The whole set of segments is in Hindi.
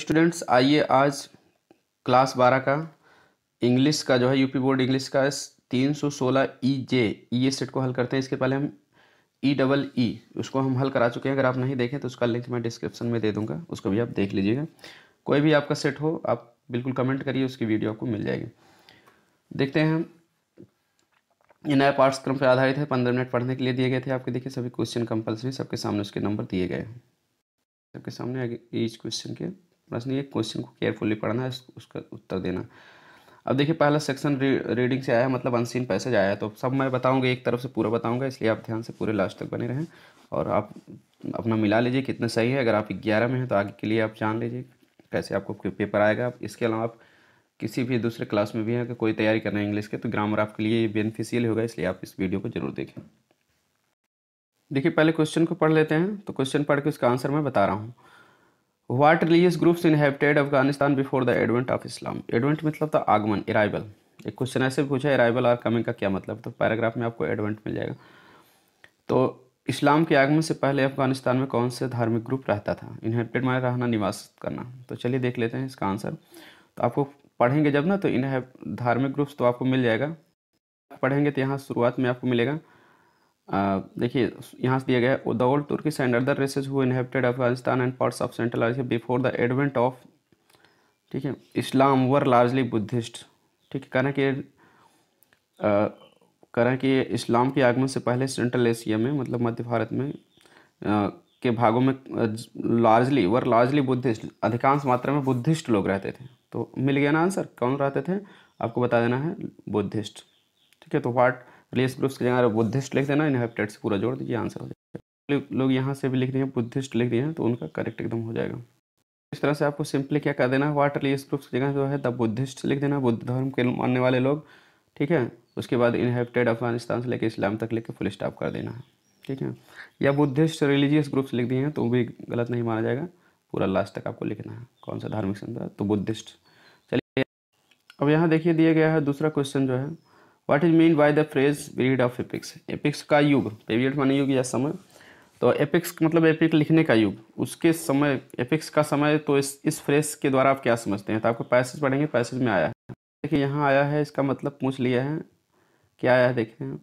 स्टूडेंट्स तो आइए आज क्लास बारह का इंग्लिश का जो है यूपी बोर्ड इंग्लिश का तीन सौ सोलह ई जे ई ए सेट को हल करते हैं इसके पहले हम ई डबल ई उसको हम हल करा चुके हैं अगर आप नहीं देखें तो उसका लिंक मैं डिस्क्रिप्शन में दे दूंगा उसको भी आप देख लीजिएगा कोई भी आपका सेट हो आप बिल्कुल कमेंट करिए उसकी वीडियो आपको मिल जाएगी देखते हैं हम ये नया पाठ्यक्रम पर आधारित है पंद्रह मिनट पढ़ने के लिए दिए गए थे आपके देखिए सभी क्वेश्चन कंपल्सरी सबके सामने उसके नंबर दिए गए हैं सबके सामने आगे ईच क्वेश्चन के प्रश्न ये क्वेश्चन को केयरफुली पढ़ना है उसका उत्तर देना अब देखिए पहला सेक्शन रे, रीडिंग से आया है मतलब अनसीन पैसेज आया है तो सब मैं बताऊंगा एक तरफ से पूरा बताऊंगा इसलिए आप ध्यान से पूरे लास्ट तक बने रहें और आप अपना मिला लीजिए कितना सही है अगर आप ग्यारह में हैं तो आगे के लिए आप जान लीजिए कैसे आपको पेपर आएगा इसके अलावा आप किसी भी दूसरे क्लास में भी हैं अगर कोई तैयारी करना है इंग्लिश के तो ग्रामर आपके लिए बेनिफिशियल होगा इसलिए आप इस वीडियो को जरूर देखें देखिए पहले क्वेश्चन को पढ़ लेते हैं तो क्वेश्चन पढ़ के उसका आंसर मैं बता रहा हूँ what religious groups inhabited Afghanistan before the advent of Islam advent मतलब था आगमन अराइवल एक क्वेश्चन ऐसे पूछा अराइवल और कमिंग का क्या मतलब तो पैराग्राफ में आपको एडवेंट मिल जाएगा तो इस्लाम के आगमन से पहले अफगानिस्तान में कौन से धार्मिक ग्रुप रहता था इनहेबिटेड माने रहना निवास करना तो चलिए देख लेते हैं इसका आंसर तो आपको पढ़ेंगे जब ना तो इनहेब धार्मिक ग्रुप्स तो आपको मिल जाएगा पढ़ेंगे तो यहाँ शुरुआत में आपको मिलेगा देखिए यहाँ से दिया गया है the old Turki and other races who inhabited Afghanistan and parts of central Asia before the advent of ठीक है इस्लाम वर लार्जली बुद्धिस्ट ठीक है कह रहे हैं कि कह रहे हैं कि इस्लाम के आगमन से पहले सेंट्रल एशिया में मतलब मध्य भारत में आ, के भागों में लार्जली वर लार्जली बुद्धिस्ट अधिकांश मात्रा में बुद्धिस्ट लोग रहते थे तो मिल गया ना आंसर कौन रहते थे आपको बता देना है बुद्धिस्ट ठीक है तो वाट प्लेस ग्रुप्स की जगह बुद्धिस्ट लिख देना इनहेबिटेड से पूरा जोड़ दीजिए आंसर हो जाएगा लोग यहाँ से भी लिख दिए बुद्धिस्ट लिख दिए तो उनका करेक्ट एकदम हो जाएगा इस तरह से आपको सिंपली क्या कर देना है वाट रिलीज ग्रुप्स की जगह जो है द बुद्धिस्ट लिख देना बुद्ध धर्म के मानने वाले लोग ठीक है उसके बाद इनहेबिटेड अफगानिस्तान से लेकर इस्लाम तक लेकर फुल स्टॉप कर देना है ठीक है या बुद्धिस्ट रिलीजियस ग्रुप्स लिख दिए हैं तो भी गलत नहीं माना जाएगा पूरा लास्ट तक आपको लिखना है कौन सा धार्मिक संदर्भ तो बुद्धिस्ट चलिए अब यहाँ देखिए दिया गया है दूसरा क्वेश्चन जो है what is mean by the phrase period of epics epics का युग पीरियड माने युग या समय तो एपिक्स मतलब एपिक लिखने का युग उसके समय एपिक्स का समय तो इस इस फ्रेज के द्वारा आप क्या समझते हैं तो आपको पैसेज पढ़ेंगे पैसेज में आया है देखिए यहाँ आया है इसका मतलब पूछ लिया है क्या आया है देखें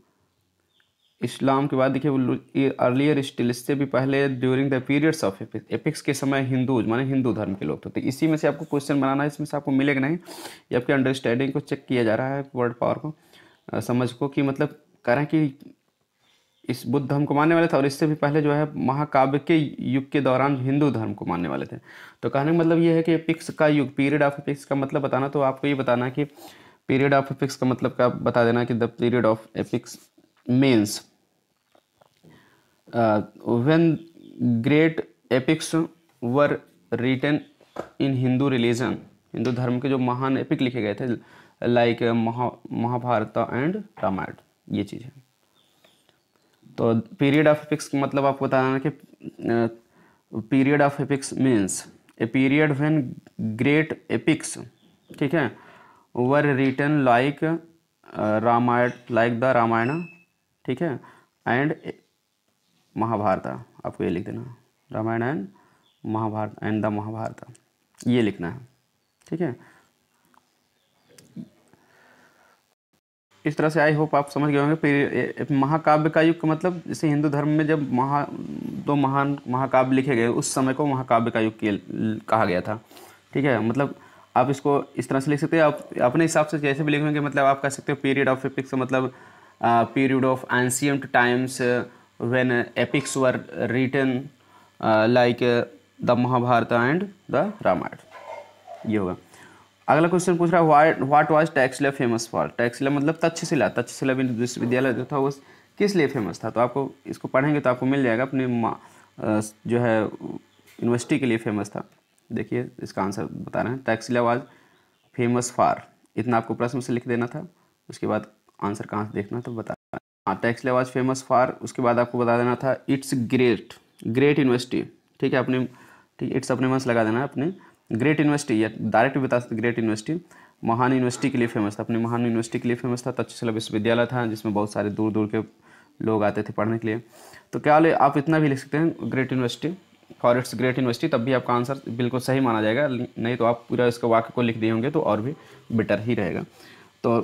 इस्लाम के बाद देखिए अर्लियर स्टिल इससे भी पहले during the periods of epics epics के समय हिंदूज माने हिंदू धर्म के लोग तो, तो इसी में से आपको क्वेश्चन बनाना है इसमें से आपको मिलेगा नहीं ये आपके अंडरस्टैंडिंग को चेक किया जा रहा है वर्ड पावर को समझ को कि मतलब कह रहे हैं कि इस बुद्ध धर्म को मानने वाले थे और इससे भी पहले जो है महाकाव्य के युग के दौरान हिंदू धर्म को मानने वाले थे तो कहने का मतलब ये है कि पिक्स का युग पीरियड ऑफ पिक्स का मतलब बताना तो आपको ये बताना कि पीरियड ऑफ एपिक्स का मतलब क्या बता देना कि the period of epics means when great epics were written in Hindu religion Hindu धर्म के जो महान एपिक लिखे गए थे लाइक uh, महा महाभारत एंड रामायण ये चीज़ है तो पीरियड ऑफ एपिक्स का मतलब आपको बताना कि period of epics means a period when great epics ठीक है were written like Ramayana like the Ramayana ठीक है एंड महाभारत आपको ये लिख देना Ramayana and Mahabharata and the Mahabharata ये लिखना है ठीक है इस तरह से आई होप आप समझ गए होंगे फिर महाकाव्य का युग मतलब जैसे हिंदू धर्म में जब महा दो महान महाकाव्य लिखे गए उस समय को महाकाव्य का युग कहा गया था ठीक है मतलब आप इसको इस तरह से लिख सकते हैं आप अपने हिसाब से जैसे भी लिखेंगे मतलब आप कह सकते हो पीरियड ऑफ एपिक्स मतलब period of ancient times when epics were written like the Mahabharata and the Ramayana ये होगा अगला क्वेश्चन पूछ रहा है what was Taxila famous for Taxila मतलब तक्षशिला तक्षशिला विश्वविद्यालय जो था वो किस लिए फेमस था तो आपको इसको पढ़ेंगे तो आपको मिल जाएगा अपने जो है यूनिवर्सिटी के लिए फेमस था देखिए इसका आंसर बता रहे हैं टैक्सिला वाज फेमस फॉर इतना आपको प्रश्न से लिख देना था उसके बाद आंसर कहाँ से देखना तो बता हाँ टैक्सिला वाज फेमस फॉर उसके बाद आपको बता देना था इट्स ग्रेट ग्रेट यूनिवर्सिटी ठीक है अपने ठीक इट्स अपने मंस लगा देना अपने ग्रेट यूनिवर्सिटी या डायरेक्ट भी बता सकते ग्रेट यूनिवर्सिटी महान यूनिवर्सिटी के लिए फेमस था अपनी महान यूनिवर्सिटी के लिए फेमस था तक्षशिला तो विश्वविद्यालय था जिसमें बहुत सारे दूर दूर के लोग आते थे पढ़ने के लिए तो क्या ले आप इतना भी लिख सकते हैं great university for its great university तब भी आपका आंसर बिल्कुल सही माना जाएगा नहीं तो आप पूरा इसका वाक्य को लिख दिए होंगे तो और भी बेटर ही रहेगा तो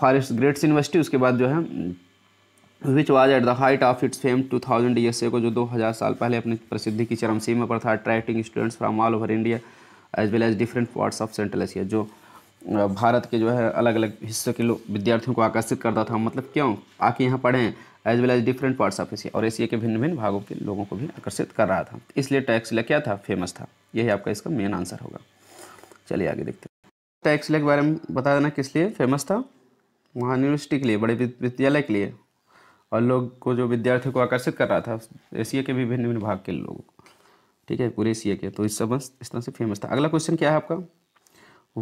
फॉर इट्स ग्रेट्स यूनिवर्सिटी उसके बाद जो है which was at the height of its fame two thousand years को जो दो हज़ार साल पहले अपनी प्रसिद्धि की चरम सीमा पर था attracting students from all over India as well as different parts of central Asia जो भारत के जो है अलग अलग हिस्सों के लोग विद्यार्थियों को आकर्षित करता था मतलब क्यों आके यहाँ पढ़ें as well as different parts of Asia और एशिया के भिन्न भिन्न भागों के लोगों को भी आकर्षित कर रहा था इसलिए टैक्सिला क्या था फेमस था यही आपका इसका मेन आंसर होगा चलिए आगे देखते हैं टैक्सिला के बारे में बता देना किस लिए फेमस था वहाँ यूनिवर्सिटी के लिए बड़े विद्यालय के लिए और लोग को जो विद्यार्थियों को आकर्षित कर रहा था एशिया के भी भिन्न भिन्न भाग के लोगों को ठीक है कुरेशिया के तो इस बस इस तरह से फेमस था अगला क्वेश्चन क्या है आपका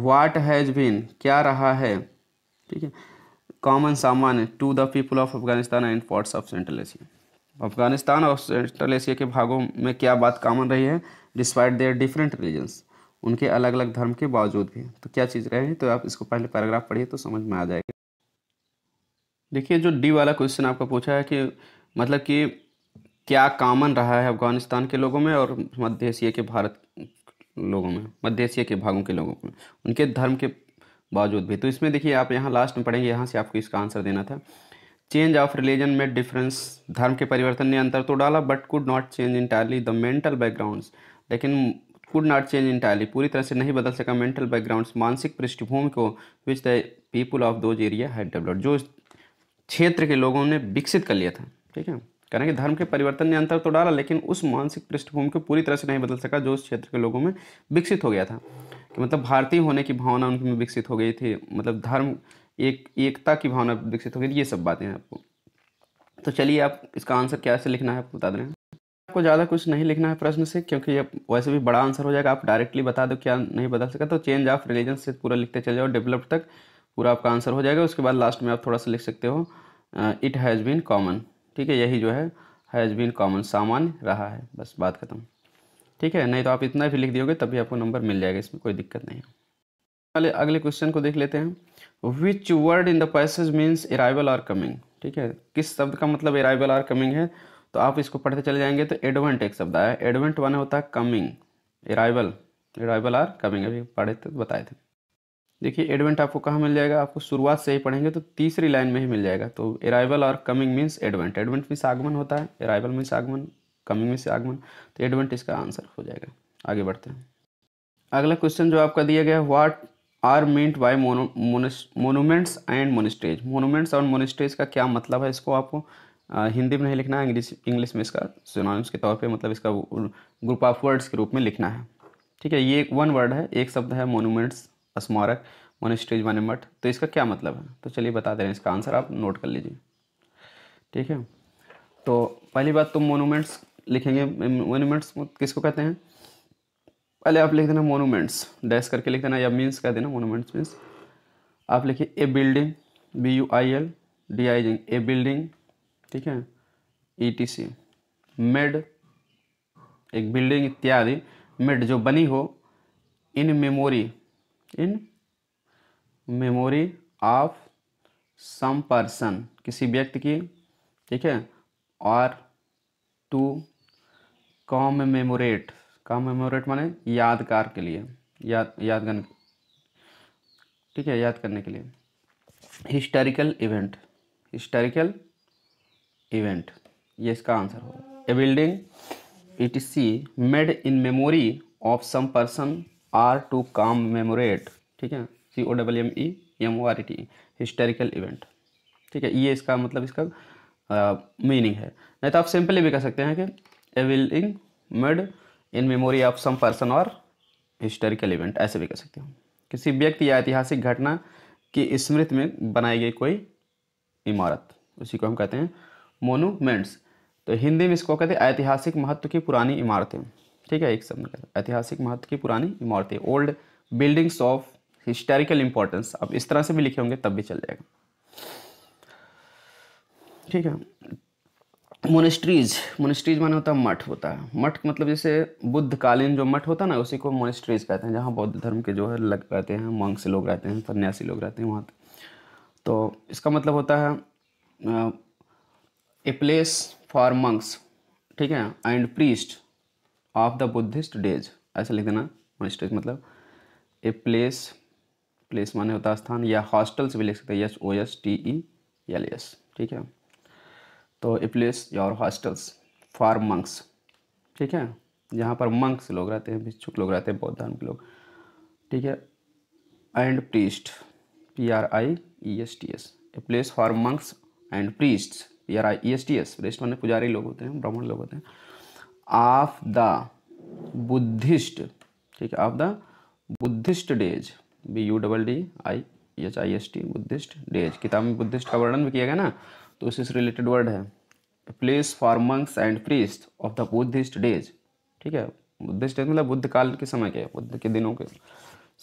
वाट हैज़ बीन क्या रहा है ठीक है कॉमन सामान to the people of Afghanistan and parts of central Asia Afghanistan और सेंट्रल एशिया के भागों में क्या बात कॉमन रही है डिस्पाइट देयर डिफरेंट रिलीजन्स उनके अलग अलग धर्म के बावजूद भी तो क्या चीज़ रहे हैं तो आप इसको पहले पैराग्राफ पढ़िए तो समझ में आ जाएगा देखिए जो डी वाला क्वेश्चन आपका पूछा है कि मतलब कि क्या कामन रहा है अफगानिस्तान के लोगों में और मध्य एशिया के भारत लोगों में मध्य एशिया के भागों के लोगों में उनके धर्म के बावजूद भी तो इसमें देखिए आप यहाँ लास्ट में पढ़ेंगे यहाँ से आपको इसका आंसर देना था चेंज ऑफ रिलीजन में डिफरेंस धर्म के परिवर्तन ने अंतर तो डाला but could not change entirely the mental backgrounds लेकिन कुड नॉट चेंज इंटायरली पूरी तरह से नहीं बदल सका मेंटल बैकग्राउंड्स मानसिक पृष्ठभूमि को which the people of those area had developed जो क्षेत्र के लोगों ने विकसित कर लिया था ठीक है कह रहे हैं कि धर्म के परिवर्तन ने अंतर तो डाला लेकिन उस मानसिक पृष्ठभूमि को पूरी तरह से नहीं बदल सका जो उस क्षेत्र के लोगों में विकसित हो गया था कि मतलब भारतीय होने की भावना उनकी में विकसित हो गई थी मतलब धर्म एक एकता की भावना विकसित हो गई थी ये सब बातें हैं आपको तो चलिए आप इसका आंसर क्या से लिखना है आपको बता दें आपको ज़्यादा कुछ नहीं लिखना है प्रश्न से क्योंकि ये वैसे भी बड़ा आंसर हो जाएगा आप डायरेक्टली बता दो क्या नहीं बदल सका तो चेंज ऑफ रिलीजन से पूरा लिखते चले जाओ डेवलप तक पूरा आपका आंसर हो जाएगा उसके बाद लास्ट में आप थोड़ा सा लिख सकते हो इट हैज़ बीन कॉमन ठीक है यही जो है हैज़ बीन कॉमन सामान्य रहा है बस बात खत्म ठीक है नहीं तो आप इतना भी लिख दियोगे तभी आपको नंबर मिल जाएगा इसमें कोई दिक्कत नहीं है अगले क्वेश्चन को देख लेते हैं which word in the passage means arrival or coming ठीक है किस शब्द का मतलब अराइवल आर कमिंग है तो आप इसको पढ़ते चले जाएंगे तो एडवेंट एक शब्द आया एडवेंट वन होता है coming arrival arrival or coming अभी पढ़े तो बताए थे देखिए एडवेंट आपको कहाँ मिल जाएगा आपको शुरुआत से ही पढ़ेंगे तो तीसरी लाइन में ही मिल जाएगा तो अराइवल और coming means advent advent means आगमन होता है अराइवल मीन्स आगमन कमिंग मीन्स आगमन तो एडवेंट इसका आंसर हो जाएगा आगे बढ़ते हैं अगला क्वेश्चन जो आपका दिया गया what are meant by monuments and monasteries monuments और मोनिस्टेज का क्या मतलब है इसको आपको हिंदी में नहीं लिखना है इंग्लिश इंग्लिश में इसका सिनोनिम्स के तौर पे मतलब इसका ग्रुप ऑफ वर्ड्स के रूप में लिखना है ठीक है ये एक वन वर्ड है एक शब्द है मोनूमेंट्स स्मारक वन स्टेज वन मठ तो इसका क्या मतलब है तो चलिए बता दे रहे हैं इसका आंसर आप नोट कर लीजिए ठीक है तो पहली बात तो मोनूमेंट्स लिखेंगे मोनूमेंट्स किसको कहते हैं पहले आप लिख देना मोनूमेंट्स डैश करके लिख देना या मीन्स कह देना मोनूमेंट्स मीन्स आप लिखिए a building B U I L D I जिंग ए बिल्डिंग ठीक है ई टी सी मेड एक बिल्डिंग इत्यादि मेड जो बनी हो in memory in memory of some person किसी व्यक्ति की ठीक है और to commemorate commemorate माने यादगार के लिए याद यादगार ठीक है याद करने के लिए हिस्टोरिकल इवेंट हिस्टोरिकल इवेंट ये इसका आंसर होगा a building etc made in memory of some person or to commemorate ठीक है C O W M E M O R E T historical event ठीक है ये इसका मतलब इसका मीनिंग है नहीं तो आप सिंपली भी कह सकते हैं कि a building made in memory of some person और हिस्टोरिकल इवेंट ऐसे भी कह सकते हो किसी व्यक्ति या ऐतिहासिक घटना की स्मृति में बनाई गई कोई इमारत उसी को हम कहते हैं मोनूमेंट्स तो हिंदी में इसको कहते हैं ऐतिहासिक महत्व की पुरानी इमारतें ठीक है एक शब्द में ऐतिहासिक महत्व की पुरानी इमारतें old buildings of historical importance अब इस तरह से भी लिखे होंगे तब भी चल जाएगा ठीक है मोनिस्ट्रीज मोनिस्ट्रीज माने होता है मठ होता है मठ मतलब जैसे बुद्धकालीन जो मठ होता है ना उसी को मोनिस्ट्रीज कहते हैं जहाँ बौद्ध धर्म के जो है लग रहते हैं मंग से लोग रहते हैं सन्यासी लोग रहते हैं वहाँ तो इसका मतलब होता है ए प्लेस फॉर मंक्स ठीक है and priest of the Buddhist days ऐसा लिख देना मोनिस्ट्रीज मतलब ए प्लेस प्लेस माने होता स्थान या हॉस्टल्स भी लिख सकते हैं yes O S T E L S ठीक है तो ए प्लेस और हॉस्टल्स फॉर मंक्स ठीक है जहाँ पर मंक्स लोग रहते हैं भिक्षुक लोग रहते हैं बौद्ध धर्म के लोग ठीक है and priest P R I E S T S a place for monks and priest P R I E S T S priest माने पुजारी लोग होते हैं ब्राह्मण लोग होते हैं ऑफ द बुद्धिस्ट ठीक है of the Buddhist days B U double D I H I S T Buddhist days किताब में बुद्धिस्ट का वर्णन भी किया गया ना तो से रिलेटेड वर्ड है place for monks and priest of the Buddhist days ठीक है बुद्धिस्ट डेज मतलब बुद्ध काल के समय के बुद्ध के दिनों के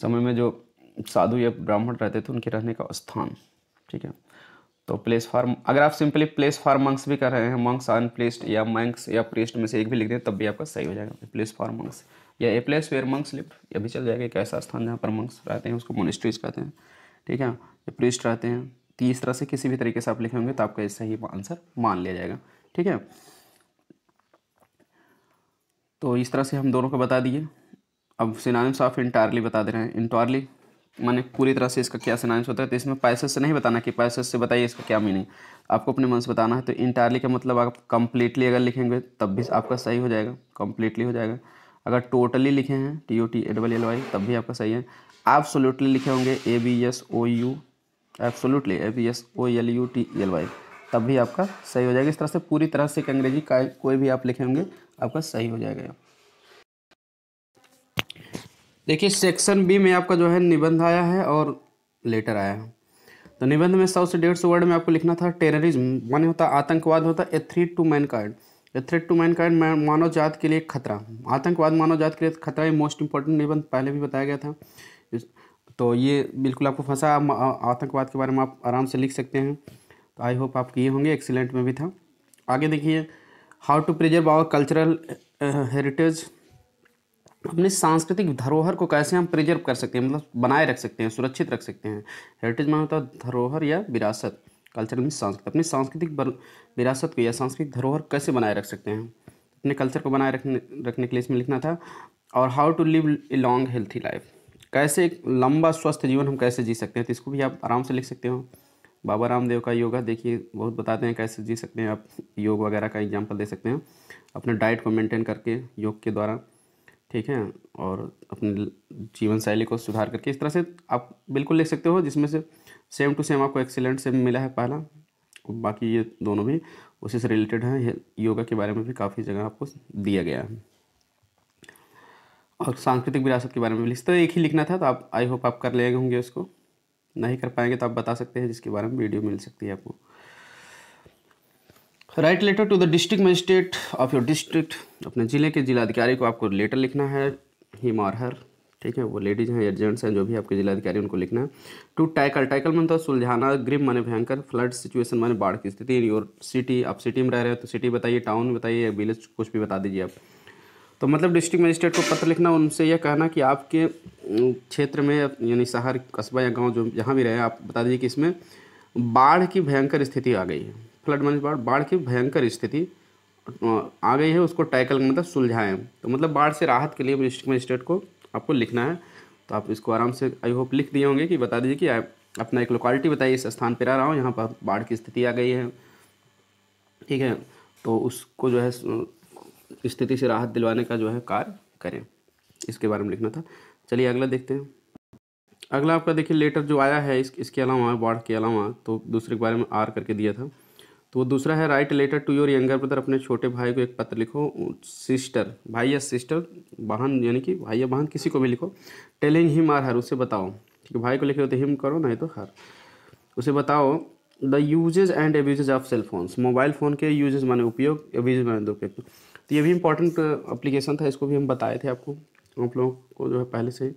समय में जो साधु या ब्राह्मण रहते थे उनके रहने का स्थान ठीक है तो प्लेस फॉर्म अगर आप सिंपली प्लेस फॉर मंक्स भी कर रहे हैं मंक्स अनप्लेस्ड या मंक्स या प्रेस्ड में से एक भी लिख दें तब भी आपका सही हो जाएगा प्लेस फॉर मंक्स या a place where monks live यह भी चल जाएगा एक ऐसा स्थान जहाँ पर मंक्स रहते हैं उसको मोनिस्ट्रीज कहते हैं ठीक है या प्रेस्ट रहते हैं तो इस तरह से किसी भी तरीके से आप लिखे होंगे तो आपका सही आंसर मान लिया जाएगा ठीक है तो इस तरह से हम दोनों को बता दिए अब सिनानिम्स ऑफ इंटायरली बता दे रहे हैं इंटायरली मैंने पूरी तरह से इसका क्या सिनाइम्स होता है तो इसमें पैसेस से नहीं बताना कि पैसेस से बताइए इसका क्या मीनिंग आपको अपने मन से बताना है तो इंटायरली का मतलब आप कम्प्लीटली अगर लिखेंगे तब भी आपका सही हो जाएगा कम्प्लीटली हो जाएगा अगर टोटली लिखे हैं T O T A double L Y तब भी आपका सही है सोल्यूटली लिखे होंगे A B S O U absolutely A B S O L U T L Y तब भी आपका सही हो जाएगा इस तरह से पूरी तरह से अंग्रेजी का कोई भी आप लिखे होंगे आपका सही हो जाएगा देखिए सेक्शन बी में आपका जो है निबंध आया है और लेटर आया है तो निबंध में सौ से डेढ़ सौ वर्ड में आपको लिखना था टेररिज्म माने होता आतंकवाद होता a threat to mankind a threat to mankind मानव जात के लिए खतरा आतंकवाद मानव जात के लिए खतरा ये मोस्ट इंपॉर्टेंट निबंध पहले भी बताया गया था तो ये बिल्कुल आपको फंसा आतंकवाद के बारे में आप आराम से लिख सकते हैं तो आई होप आप किए होंगे एक्सीलेंट में भी था आगे देखिए how to preserve our cultural heritage अपने सांस्कृतिक धरोहर को कैसे हम प्रिजर्व कर सकते हैं मतलब बनाए रख सकते हैं सुरक्षित रख सकते हैं हेरिटेज माना होता है धरोहर या विरासत कल्चर मीन सांस्कृतिक अपनी सांस्कृतिक विरासत को या सांस्कृतिक धरोहर कैसे बनाए रख सकते हैं अपने कल्चर को बनाए रखने रखने के लिए इसमें लिखना था और how to live a long healthy life कैसे एक लंबा स्वस्थ जीवन हम कैसे जी सकते हैं तो इसको भी आप आराम से लिख सकते हो बाबा रामदेव का योगा देखिए बहुत बताते हैं कैसे जी सकते हैं आप योग वगैरह का एग्जाम्पल दे सकते हैं अपने डाइट को मेंटेन करके योग के द्वारा ठीक है और अपने जीवन शैली को सुधार करके इस तरह से आप बिल्कुल लिख सकते हो जिसमें से सेम टू सेम आपको एक्सीलेंट से मिला है पहला बाकी ये दोनों भी उसी से रिलेटेड हैं योगा के बारे में भी काफ़ी जगह आपको दिया गया है और सांस्कृतिक विरासत के बारे में भी इस तो एक ही लिखना था तो आप आई होप आप कर ले होंगे उसको नहीं कर पाएंगे तो आप बता सकते हैं जिसके बारे में वीडियो मिल सकती है आपको write letter to the district magistrate of your district अपने ज़िले के जिलाधिकारी को आपको लेटर लिखना है हिम और हर ठीक है वो लेडीज हैं एजेंट्स हैं जो भी आपके जिलाधिकारी उनको लिखना है टू टाइकल टाइकल मन तो सुलझाना ग्रिम माने भयंकर फ्लड सिचुएशन माने बाढ़ की स्थिति इन योर सिटी आप सिटी में रह रहे हो तो सिटी बताइए टाउन बताइए या विलेज कुछ भी बता दीजिए आप तो मतलब डिस्ट्रिक्ट मजिस्ट्रेट को पत्र लिखना उनसे यह कहना कि आपके क्षेत्र में यानी शहर कस्बा या गाँव जो जहाँ भी रहे आप बता दीजिए कि इसमें बाढ़ की भयंकर स्थिति आ गई है फ्लड मैनेज बाढ़ बाढ़ की भयंकर स्थिति आ गई है उसको टैकल मतलब सुलझाएं तो मतलब बाढ़ से राहत के लिए डिस्ट्रिक्ट मजिस्ट्रेट को आपको लिखना है तो आप इसको आराम से आई होप लिख दिए होंगे कि बता दीजिए कि अपना एक लोकालिटी बताइए इस स्थान पर आ रहा हूँ यहाँ पर बाढ़ की स्थिति आ गई है ठीक है तो उसको जो है स्थिति से राहत दिलवाने का जो है कार्य करें इसके बारे में लिखना था चलिए अगला देखते हैं अगला आपका देखिए लेटर जो आया है इस, इसके अलावा बाढ़ के अलावा तो दूसरे के बारे में आर करके दिया था तो दूसरा है write letter to your younger brother अपने छोटे भाई को एक पत्र लिखो सिस्टर भाई या सिस्टर बहन यानी कि भाई या बहन किसी को भी लिखो टेलिंग हिम आर हर उसे बताओ ठीक है भाई को लिखे तो हिम करो नहीं तो हर उसे बताओ the uses and abuses of cell phones mobile phone के यूजेज माने उपयोग एब्यूज माने दुरुपयोग तो ये भी इम्पोर्टेंट अप्लीकेशन uh, था इसको भी हम बताए थे आपको आप लोगों को जो है पहले से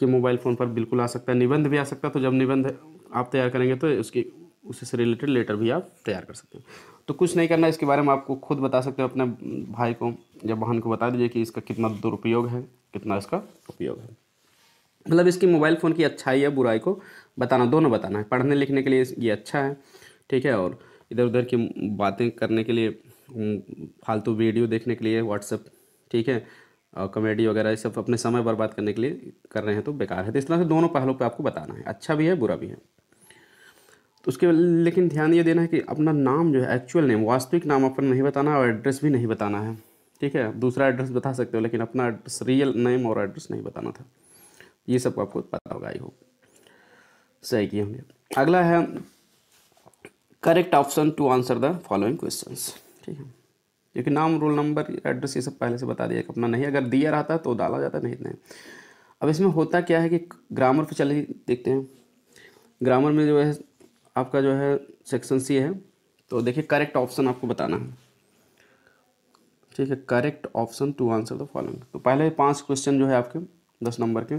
कि मोबाइल फ़ोन पर बिल्कुल आ सकता है निबंध भी आ सकता है तो जब निबंध आप तैयार करेंगे तो उसकी उससे रिलेटेड लेटर भी आप तैयार कर सकते हैं तो कुछ नहीं करना इसके बारे में आपको खुद बता सकते हो अपने भाई को या बहन को बता दीजिए कि इसका कितना दुरुपयोग है कितना इसका उपयोग है मतलब इसकी मोबाइल फ़ोन की अच्छाई या बुराई को बताना दोनों बताना है पढ़ने लिखने के लिए ये अच्छा है ठीक है और इधर उधर की बातें करने के लिए फालतू वीडियो देखने के लिए व्हाट्सअप ठीक है और कॉमेडी वगैरह ये सब अपने समय बर्बाद करने के लिए कर रहे हैं तो बेकार है तो इस तरह से दोनों पहलों पे आपको बताना है अच्छा भी है बुरा भी है तो उसके लेकिन ध्यान ये देना है कि अपना नाम जो है एक्चुअल नेम वास्तविक नाम अपन नहीं बताना और एड्रेस भी नहीं बताना है ठीक है दूसरा एड्रेस बता सकते हो लेकिन अपना एड्रेस रियल नेम और एड्रेस नहीं बताना था ये सब आपको पता होगा आई हो सही किए होंगे अगला है correct option to answer the following question ठीक है क्योंकि नाम रोल नंबर एड्रेस ये सब पहले से बता दिया कि अपना नहीं अगर दिया रहता तो डाला जाता नहीं नहीं अब इसमें होता क्या है कि ग्रामर पर चले देखते हैं ग्रामर में जो है आपका जो है सेक्शन सी है तो देखिए करेक्ट ऑप्शन आपको बताना है ठीक है correct option to answer the following तो पहले पांच क्वेश्चन जो है आपके दस नंबर के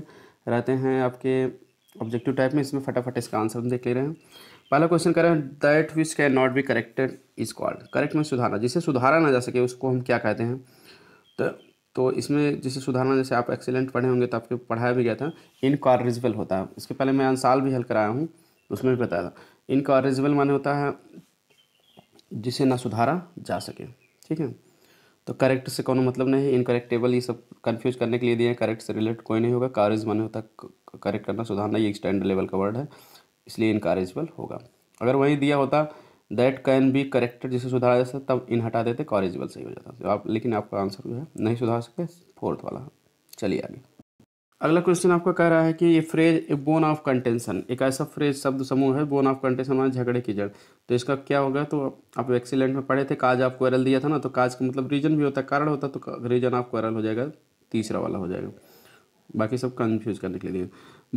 रहते हैं आपके ऑब्जेक्टिव टाइप में इसमें फटाफट इसका आंसर हम देख ले रहे हैं पहला क्वेश्चन कह रहे हैं that which can not be corrected is called correct में सुधारना जिसे सुधारा ना जा सके उसको हम क्या कहते हैं तो तो इसमें जिसे सुधारना जैसे आप एक्सीलेंट पढ़े होंगे तो आपके पढ़ाया भी गया था इनकॉरिजिबल होता है इसके पहले मैं अनसाल भी हल कराया हूँ उसमें भी बताया था इनका अरेजबल माने होता है जिसे ना सुधारा जा सके ठीक है तो करेक्ट से कोई मतलब नहीं है इनकरेक्टेबल ये सब कंफ्यूज करने के लिए दिए करेक्ट से रिलेटेड कोई नहीं होगा कारेज माने होता है करेक्ट करना सुधारना ये स्टैंडर्ड लेवल का वर्ड है इसलिए इनकारेजबल होगा अगर वही दिया होता दैट कैन बी करेक्टेड जिसे सुधारा जा सकता तब इन हटा देते कॉरेजबल सही हो जाता तो आप लेकिन आपका आंसर जो है नहीं सुधार सकते फोर्थ वाला चलिए आगे अगला क्वेश्चन आपका कह रहा है कि ये phrase a bone of contention एक ऐसा फ्रेज शब्द समूह है बोन ऑफ कंटेंशन माना झगड़े की जड़ तो इसका क्या होगा तो आप एक्सीलेंट में पढ़े थे काज आपको एरल दिया था ना तो काज का मतलब रीजन भी होता है कारण होता तो रीजन आपको एरल हो जाएगा तीसरा वाला हो जाएगा बाकी सब कन्फ्यूज करने के लिए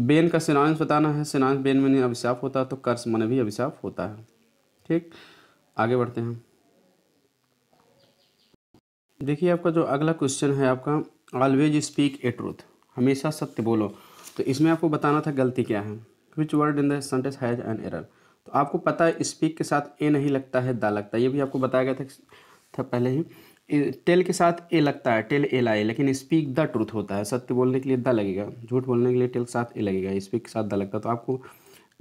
बेन का सिनांस बताना है सिनांस बेन में अभिशाप होता तो कर्स मन भी अभिशाप होता है ठीक आगे बढ़ते हैं देखिए आपका जो अगला क्वेश्चन है आपका ऑलवेज स्पीक ए ट्रूथ हमेशा सत्य बोलो तो इसमें आपको बताना था गलती क्या है which word in sentence has an error तो आपको पता है स्पीक के साथ ए नहीं लगता है दा लगता है ये भी आपको बताया गया था, था पहले ही टेल के साथ ए लगता है टेल ए लाए लेकिन स्पीक द ट्रूथ होता है सत्य बोलने के लिए द लगेगा झूठ बोलने के लिए टेल के साथ ए लगेगा स्पीक के साथ द लगता है तो आपको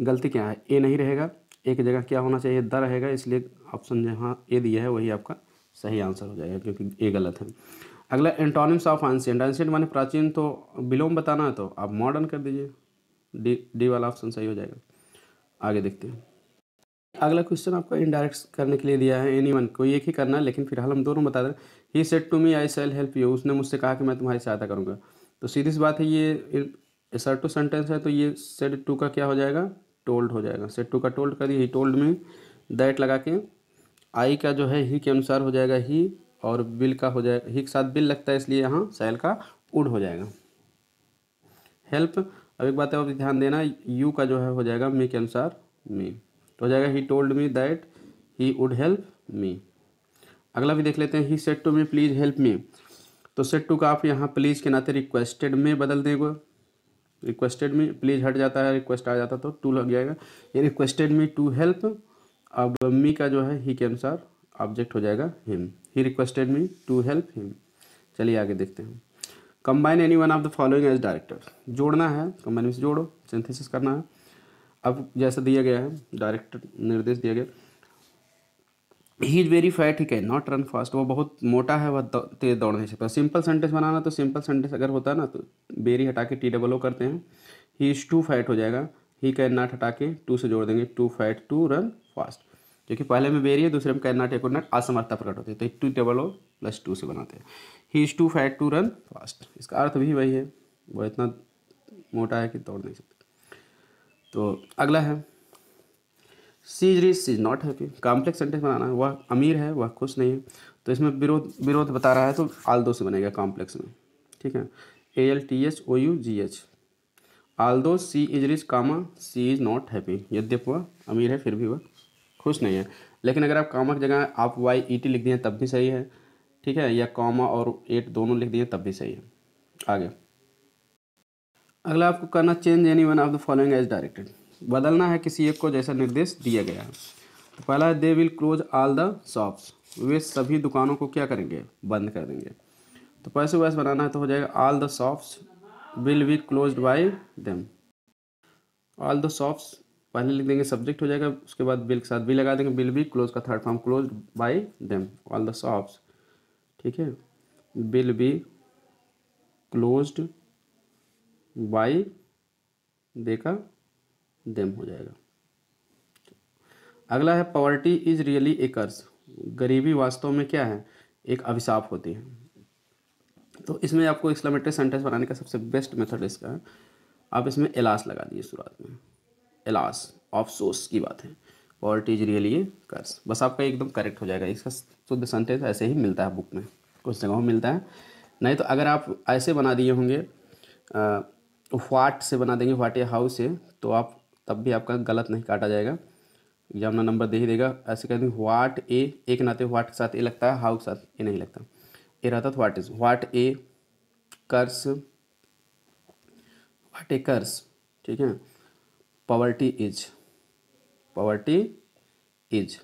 गलती क्या है ए नहीं रहेगा एक जगह क्या होना चाहिए द रहेगा इसलिए ऑप्शन जहाँ ए दिया है वही आपका सही आंसर हो जाएगा क्योंकि ए गलत है अगला एंटोनिम्स ऑफ आंशियंट आंशियंट माने प्राचीन तो विलोम बताना है तो आप मॉडर्न कर दीजिए डी डी वाला ऑप्शन सही हो जाएगा आगे देखते हैं अगला क्वेश्चन आपको इनडायरेक्ट करने के लिए दिया है एनी वन कोई एक ही करना है लेकिन फिलहाल हम दोनों बता दें he said to me I shall help you उसने मुझसे कहा कि मैं तुम्हारी सहायता करूँगा तो सीधी सी बात है ये सर टू सेंटेंस है तो ये सेट टू का क्या हो जाएगा टोल्ड हो जाएगा सेट टू का टोल्ड कर दिए ही टोल्ड में दैट लगा के आई का जो है ही के अनुसार हो जाएगा ही और बिल का हो जाएगा ही के साथ बिल लगता है इसलिए यहाँ सेल का उड हो जाएगा हेल्प अब एक बात और ध्यान देना यू का जो है हो जाएगा मी के अनुसार मी तो हो जाएगा he told me that he would help me अगला भी देख लेते हैं he said to me please help me तो सेट टू का आप यहाँ प्लीज़ के नाते रिक्वेस्टेड में बदल देंगे रिक्वेस्टेड में प्लीज़ हट जाता है रिक्वेस्ट आ जाता तो टू लग जाएगा ये रिक्वेस्टेड मी टू हेल्प अब मी का जो है ही के अनुसार ऑब्जेक्ट हो जाएगा him he requested me to help him चलिए आगे देखते हैं combine any one of the following as directed जोड़ना है कंबाइन में से जोड़ो सिंथेसिस करना है अब जैसा दिया गया है डायरेक्टर निर्देश दिया गया he is very fat he can not run fast वो बहुत मोटा है वह तेज दौड़ नहीं सकता सिंपल सेंटेंस बनाना तो सिंपल सेंटेंस अगर होता ना तो बेरी हटा के टी डबल ओ करते हैं ही इज टू फैट हो जाएगा ही कैन नॉट हटा के टू से जोड़ देंगे too fat to run fast क्योंकि पहले में बेरी है दूसरे में एक एकोनाट असमर्थता प्रकट होती है तो too double O plus to से बनाते हैं he is too fat to run fast इसका अर्थ भी वही है वह इतना मोटा है कि दौड़ नहीं सकता तो अगला है she's rich is not happy complex sentence बनाना है वह अमीर है वह खुश नहीं है तो इसमें विरोध विरोध बता रहा है तो आल दो से बनेगा कॉम्प्लेक्स में ठीक है A L T H O U G H although she is rich comma she is not happy यद्यप वह अमीर है फिर भी वह खुश नहीं है लेकिन अगर आप कामा की जगह आप वाई ई टी लिख दिए तब भी सही है ठीक है या कॉमा और एट दोनों लिख दिए तब भी सही है आगे अगला आपको करना change any one of the following as directed बदलना है किसी एक को जैसा निर्देश दिया गया है तो पहला है they will close all the shops वे सभी दुकानों को क्या करेंगे बंद कर देंगे तो पैसे वैसे बनाना है तो हो जाएगा all the shops will be close by them all the shops पहले लिख देंगे सब्जेक्ट हो जाएगा उसके बाद बिल के साथ बिल लगा देंगे बिल बी क्लोज का third form close by them all the shops ठीक है बिल बी क्लोज्ड बाई का देम हो जाएगा अगला है पॉवर्टी इज रियली ए गरीबी वास्तव में क्या है एक अभिशाप होती है तो इसमें आपको एक्सलामेटरी सेंटेंस बनाने का सबसे बेस्ट मेथड इसका है आप इसमें एलास लगा दिए शुरुआत में एलास ऑफ सोर्स की बात है वॉट इज रियली कर्स बस आपका एकदम करेक्ट हो जाएगा इसका शुद्ध सेंटेंस ऐसे ही मिलता है बुक में कुछ जगहों मिलता है नहीं तो अगर आप ऐसे बना दिए होंगे वाट से बना देंगे वाट या हाउ से तो आप तब भी आपका गलत नहीं काटा जाएगा एग्जाम ना नंबर दे ही देगा ऐसे कह देंगे वाट ए एक नाते वाट के साथ ए लगता है हाउ के साथ ए नहीं लगता ए रहता तो what is what A curse watt A curse ठीक है poverty is poverty is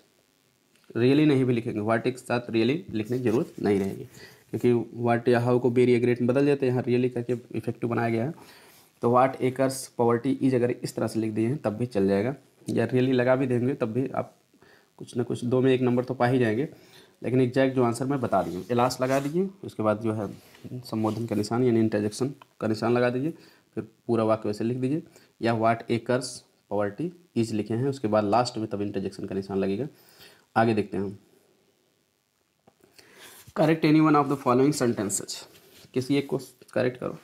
really नहीं भी लिखेंगे वाट के साथ रियली लिखने की जरूरत नहीं रहेगी क्योंकि वाट या हाउ को या ग्रेट में बदल जाते हैं यहाँ रियली करके इफेक्टिव बनाया गया है तो वाट एकर्स पॉवर्टी इज अगर इस तरह से लिख दिए हैं तब भी चल जाएगा या रियली लगा भी देंगे तब भी आप कुछ ना कुछ दो में एक नंबर तो पा ही जाएंगे लेकिन एग्जैक्ट जो आंसर मैं बता दीजिए इलास लगा दीजिए उसके बाद जो है संबोधन का निशान यानी इंटरजेक्शन का निशान लगा दीजिए फिर पूरा वाक्य वैसे लिख दीजिए या वाट एकर्स पॉवर्टी इज लिखे हैं उसके बाद लास्ट में तब इंटरजेक्शन का निशान लगेगा आगे देखते हैं correct any one of the following sentences किसी एक को करेक्ट करो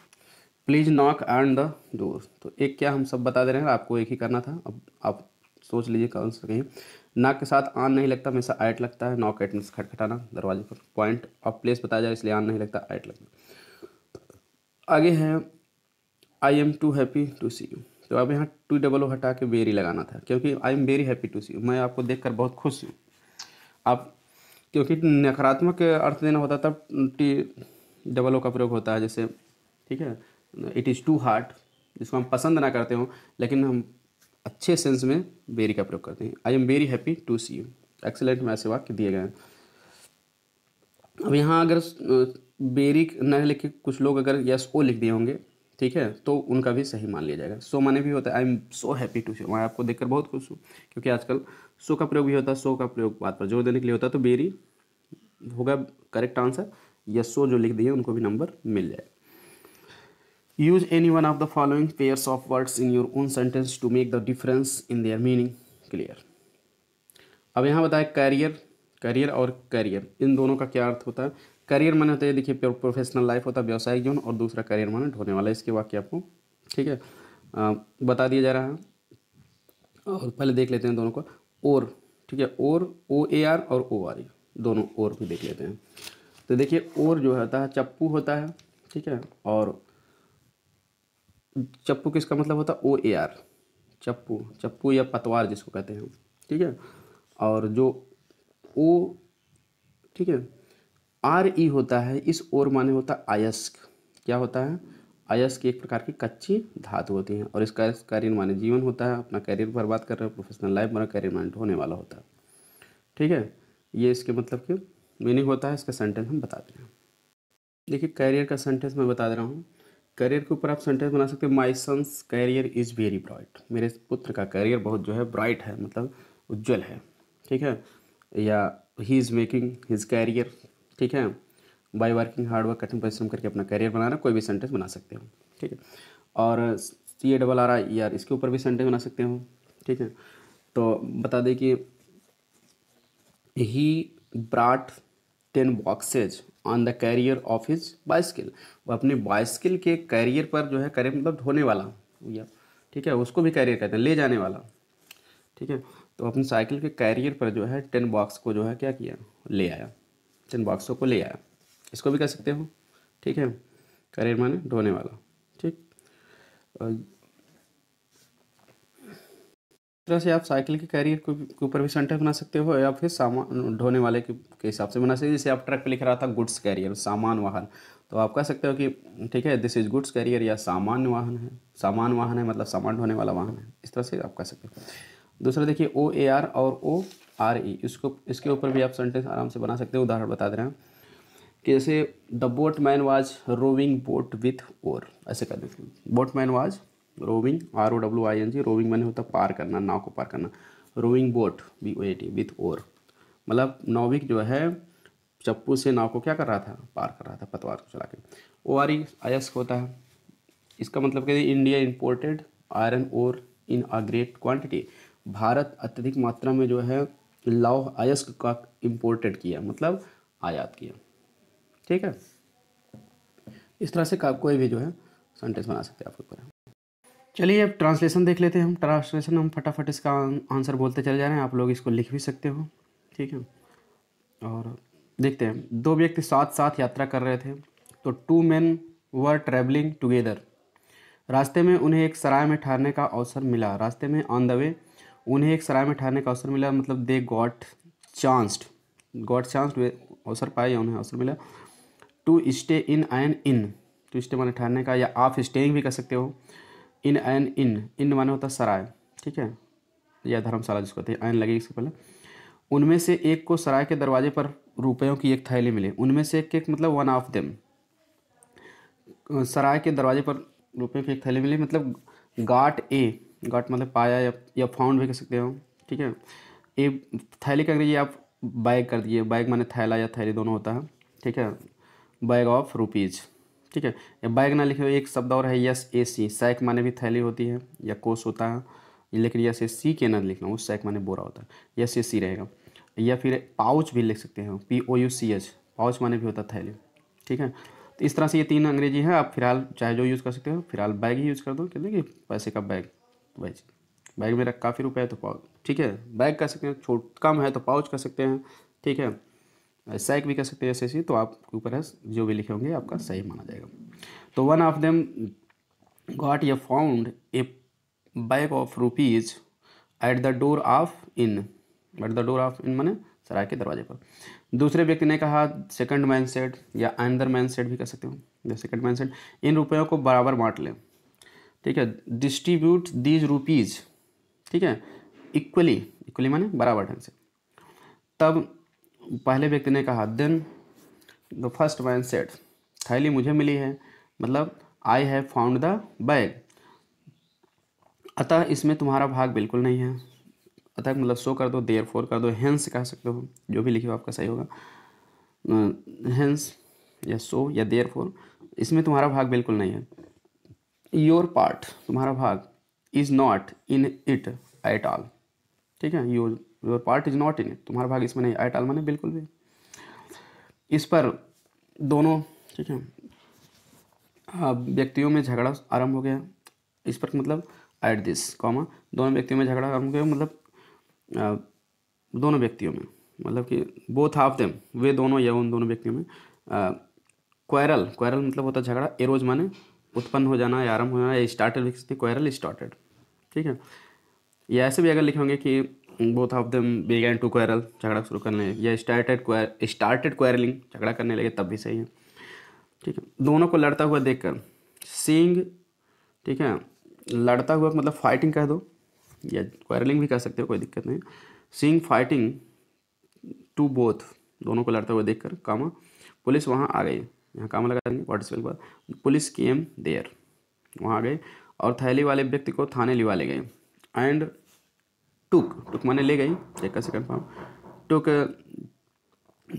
please knock and the door तो एक क्या हम सब बता दे रहे हैं आपको एक ही करना था अब आप सोच लीजिए कौन सा कहीं नाक के साथ आन नहीं लगता हमेशा ऐट लगता है नॉक एट मीन्स खटखटाना दरवाजे पर पॉइंट ऑफ प्लेस बताया जाए इसलिए आन नहीं लगता ऐट लगता आगे है I am too happy to see you तो अब यहाँ टू डबल ओ हटा के वेरी लगाना था क्योंकि I am very happy to see you मैं आपको कर बहुत खुश हूँ आप क्योंकि नकारात्मक अर्थ देना होता तब टी डबल ओ का प्रयोग होता है जैसे ठीक है इट इज़ टू हार्ट जिसको हम पसंद ना करते हों लेकिन हम अच्छे सेंस में वेरी का प्रयोग करते हैं I am very happy to see you excellent में ऐसे वाक्य दिए गए हैं अब यहाँ अगर बेरी न लिख के कुछ लोग अगर यस ओ लिख दिए होंगे ठीक है तो उनका भी सही मान लिया जाएगा सो माने भी होता है I am so happy to show मैं आपको देखकर बहुत खुश हूँ क्योंकि आजकल सो का प्रयोग भी होता है सो का प्रयोग बात पर जोर देने के लिए होता है तो बेरी होगा करेक्ट आंसर या सो जो लिख दिए उनको भी नंबर मिल जाए use any one of the following pairs of words in your own sentence to make the difference in their meaning clear अब यहाँ बताया कैरियर करियर और करियर इन दोनों का क्या अर्थ होता है करियर माने होता है देखिए प्रोफेशनल लाइफ होता है व्यवसायिक जीवन और दूसरा करियर माने ढोने वाला है इसके वाक्य आपको ठीक है बता दिया जा रहा है और पहले देख लेते हैं दोनों को और ठीक है और ओ ए आर और ओ आर दोनों और भी देख लेते हैं तो देखिए और जो होता है चप्पू होता है ठीक है और चप्पू किसका मतलब होता है ओ ए आर चप्पू चप्पू या पतवार जिसको कहते हैं ठीक है और जो ओ ठीक है आर ई होता है इस ओर माने होता है अयस्क क्या होता है अयस्क एक प्रकार की कच्ची धातु होती है और इसका करियर माने जीवन होता है अपना करियर बर्बाद कर रहे हैं प्रोफेशनल लाइफ मेरा करियर माइंड होने वाला होता है ठीक है ये इसके मतलब कि मीनिंग होता है इसका सेंटेंस हम बता दे रहे हैं देखिए करियर का सेंटेंस मैं बता दे रहा हूँ करियर के ऊपर आप सेंटेंस बना सकते हैं my son's career is very bright मेरे पुत्र का करियर बहुत जो है ब्राइट है मतलब उज्जवल है ठीक है या he is making his career ठीक है बाई वर्किंग हार्ड वर्क कठिन परिश्रम करके अपना करियर बनाना कोई भी सेंटेंस बना सकते हो ठीक है और C A double R I E R इसके ऊपर भी सेंटेंस बना सकते हो ठीक है तो बता दें कि he brought ten boxes on the carrier of his bicycle वो अपने बाइस्किल के कैरियर पर जो है कैरियर मतलब ढोने वाला या ठीक है उसको भी कैरियर कहते हैं ले जाने वाला ठीक है तो अपनी साइकिल के कैरियर पर जो है टेन बॉक्स को जो है क्या किया ले आया क्वेश्चन बॉक्सों को ले आया इसको भी कह सकते हो ठीक है करियर माने ढोने वाला ठीक तरह से आप साइकिल के कैरियर के ऊपर भी सेंटेंस बना सकते हो या फिर सामान ढोने वाले के हिसाब से बना सकते हो जैसे आप ट्रक पे लिख रहा था गुड्स कैरियर सामान वाहन तो आप कह सकते हो कि ठीक है दिस इज गुड्स कैरियर या सामान्य वाहन है सामान वाहन है मतलब सामान ढोने वाला वाहन है इस तरह से आप कह सकते हो दूसरा देखिए ओ ए आर और ओ आर ई e, इसको इसके ऊपर भी आप सेंटेंस आराम से बना सकते हैं उदाहरण बता दे रहे हैं कि जैसे the boat man was rowing boat with oar ऐसे कर देते हैं boat man was rowing R O W I N G rowing मैंने होता पार करना नाव को पार करना rowing boat B O A T with oar मतलब नाविक जो है चप्पू से नाव को क्या कर रहा था पार कर रहा था पतवार को चला के ओ आर ई आई एस होता है इसका मतलब कहते हैं India imported iron ore in a great quantity भारत अत्यधिक मात्रा में जो है लाओ आयस का इम्पोर्टेड किया मतलब आयात किया ठीक है इस तरह से कोई भी जो है सेंटेंस बना सकते हैं आपके ऊपर चलिए अब ट्रांसलेशन देख लेते हैं हम ट्रांसलेशन हम फटाफट इसका आंसर बोलते चले जा रहे हैं आप लोग इसको लिख भी सकते हो ठीक है और देखते हैं दो व्यक्ति साथ साथ यात्रा कर रहे थे तो two man were travelling together रास्ते में उन्हें एक सराय में ठहरने का अवसर मिला रास्ते में ऑन द वे उन्हें एक सराय में ठहरने का अवसर मिला मतलब they got chanced got chanced वे अवसर पाए या उन्हें अवसर मिला to stay in an inn to stay माने ठहरने का या आप स्टेइंग भी कर सकते हो इन एन इन इन माने होता सराय ठीक है या धर्मशाला जिसको कहते हैं एन लगेगी इसके पहले उनमें से एक को सराय के दरवाजे पर रुपयों की एक थैली मिली उनमें से एक एक मतलब वन ऑफ देम सराय के दरवाजे पर रुपयों की एक थैली मिली मतलब गाट ए गॉट मतलब पाया या या फाउंड भी कह सकते हो ठीक है ये थैली का अंग्रेजी आप बैग कर दिए बैग माने थैला या थैली दोनों होता है ठीक है बैग ऑफ रुपीज़ ठीक है बैग ना लिखे हुए एक शब्द और है यस ए सी सैक माने भी थैली होती है या कोस होता है लेकिन यस ए सी के ना लिखना वो सैक माने बोरा होता है यस ए सी रहेगा या फिर पाउच भी लिख सकते हैं P O U C H pouch माने भी होता है थैली ठीक है तो इस तरह से ये तीन अंग्रेजी है आप फिलहाल चाहे जो यूज़ कर सकते हो फिलहाल बैग ही यूज़ कर दो कहते हैं कि पैसे का बैग भाई बैग मेरा काफ़ी रुपया है तो पाउच ठीक है बैग कह सकते हैं छोट कम है तो पाउच कह सकते हैं ठीक है सैक भी कह सकते हैं ऐसे ऐसी तो आपके ऊपर है जो भी लिखे होंगे आपका सही माना जाएगा तो वन ऑफ देम गॉट या found a bag of rupees at the door of inn at the door of inn माने सराय के दरवाजे पर दूसरे व्यक्ति ने कहा सेकंड मैन सेट या अंदर मैन सेट भी कह सकते हो या सेकंड मैन सेट इन रुपयों को बराबर बांट लें ठीक है डिस्ट्रीब्यूट दीज रुपीज़ ठीक है इक्वली इक्वली माने बराबर ढंग से तब पहले व्यक्ति ने कहा then the first man said थैली मुझे मिली है मतलब I have found the bag अतः इसमें तुम्हारा भाग बिल्कुल नहीं है अतः मतलब सो कर दो देर फोर कर दो हेंस कह सकते हो जो भी लिखे हो आपका सही होगा हेंस या सो या देर फोर इसमें तुम्हारा भाग बिल्कुल नहीं है योर पार्ट तुम्हारा भाग is not in it at all ठीक है your your part is not in it तुम्हारा भाग इसमें नहीं एट ऑल माने बिल्कुल भी इस पर दोनों ठीक है व्यक्तियों में झगड़ा आरंभ हो गया इस पर मतलब एट दिस कॉमा दोनों व्यक्तियों में झगड़ा आरंभ हो गया मतलब दोनों व्यक्तियों में मतलब कि बोथ ऑफ देम वे दोनों या उन दोनों व्यक्तियों में क्वारल क्वारल मतलब होता है झगड़ा एरोज माने उत्पन्न हो जाना या आरम्भ हो जाना स्टार्टेड सकते क्वेरल स्टार्टेड ठीक है या ऐसे भी अगर लिखेंगे कि both of them began to quarrel झगड़ा शुरू करने या स्टार्टेड स्टार्टेड क्वेरलिंग झगड़ा करने लगे तब भी सही है ठीक है दोनों को लड़ता हुआ देख कर सींग ठीक है लड़ता हुआ मतलब फाइटिंग कह दो या क्वायरलिंग भी कह सकते हो कोई दिक्कत नहीं सींग फाइटिंग टू बोथ दोनों को लड़ता हुआ देख कर कामा पुलिस वहाँ आ गई यहाँ काम लगा देंगे पार्टिसिपल के बाद पुलिस की एम देयर वहाँ गए और थैली वाले व्यक्ति को थाने लिवा ले गए एंड टुक टुक माने ले गई चेक कैसे confirm took